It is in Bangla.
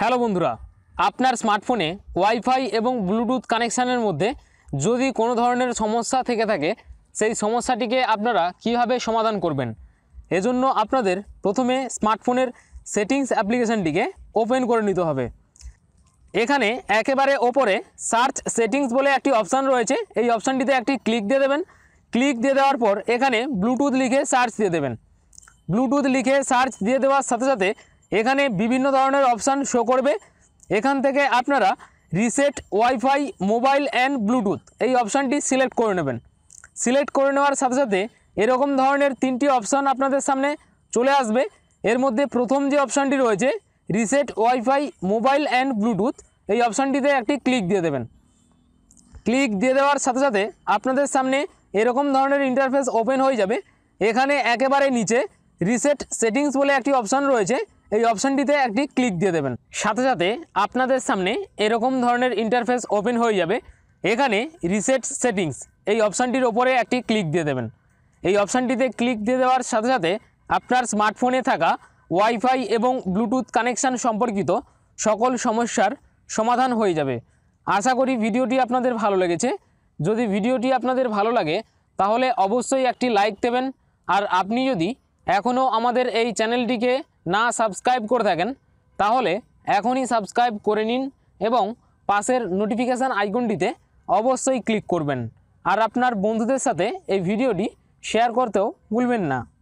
হ্যালো বন্ধুরা আপনার স্মার্টফোনে ওয়াইফাই এবং ব্লুটুথ কানেকশানের মধ্যে যদি কোনো ধরনের সমস্যা থেকে থাকে সেই সমস্যাটিকে আপনারা কিভাবে সমাধান করবেন এজন্য আপনাদের প্রথমে স্মার্টফোনের সেটিংস অ্যাপ্লিকেশানটিকে ওপেন করে নিতে হবে এখানে একেবারে ওপরে সার্চ সেটিংস বলে একটি অপশান রয়েছে এই অপশানটিতে একটি ক্লিক দিয়ে দেবেন ক্লিক দিয়ে দেওয়ার পর এখানে ব্লুটুথ লিখে সার্চ দিয়ে দেবেন ব্লুটুথ লিখে সার্চ দিয়ে দেওয়ার সাথে সাথে এখানে বিভিন্ন ধরনের অপশান শো করবে এখান থেকে আপনারা reset wifi mobile and bluetooth এই অপশানটি সিলেক্ট করে নেবেন সিলেক্ট করে নেওয়ার সাথে সাথে এরকম ধরনের তিনটি অপশান আপনাদের সামনে চলে আসবে এর মধ্যে প্রথম যে অপশানটি রয়েছে reset wifi mobile and bluetooth এই অপশানটিতে একটি ক্লিক দিয়ে দেবেন ক্লিক দিয়ে দেওয়ার সাথে সাথে আপনাদের সামনে এরকম ধরনের ইন্টারফেস ওপেন হয়ে যাবে এখানে একেবারে নিচে রিসেট সেটিংস বলে একটি অপশান রয়েছে এই অপশানটিতে একটি ক্লিক দিয়ে দেবেন সাথে সাথে আপনাদের সামনে এরকম ধরনের ইন্টারফেস ওপেন হয়ে যাবে এখানে রিসেট সেটিংস এই অপশানটির ওপরে একটি ক্লিক দিয়ে দেবেন এই অপশানটিতে ক্লিক দিয়ে দেওয়ার সাথে সাথে আপনার স্মার্টফোনে থাকা ওয়াইফাই এবং ব্লুটুথ কানেকশান সম্পর্কিত সকল সমস্যার সমাধান হয়ে যাবে আশা করি ভিডিওটি আপনাদের ভালো লেগেছে যদি ভিডিওটি আপনাদের ভালো লাগে তাহলে অবশ্যই একটি লাইক দেবেন আর আপনি যদি এখনও আমাদের এই চ্যানেলটিকে না সাবস্ক্রাইব করে থাকেন তাহলে এখনই সাবস্ক্রাইব করে নিন এবং পাশের নোটিফিকেশান আইকনটিতে অবশ্যই ক্লিক করবেন আর আপনার বন্ধুদের সাথে এই ভিডিওটি শেয়ার করতেও ভুলবেন না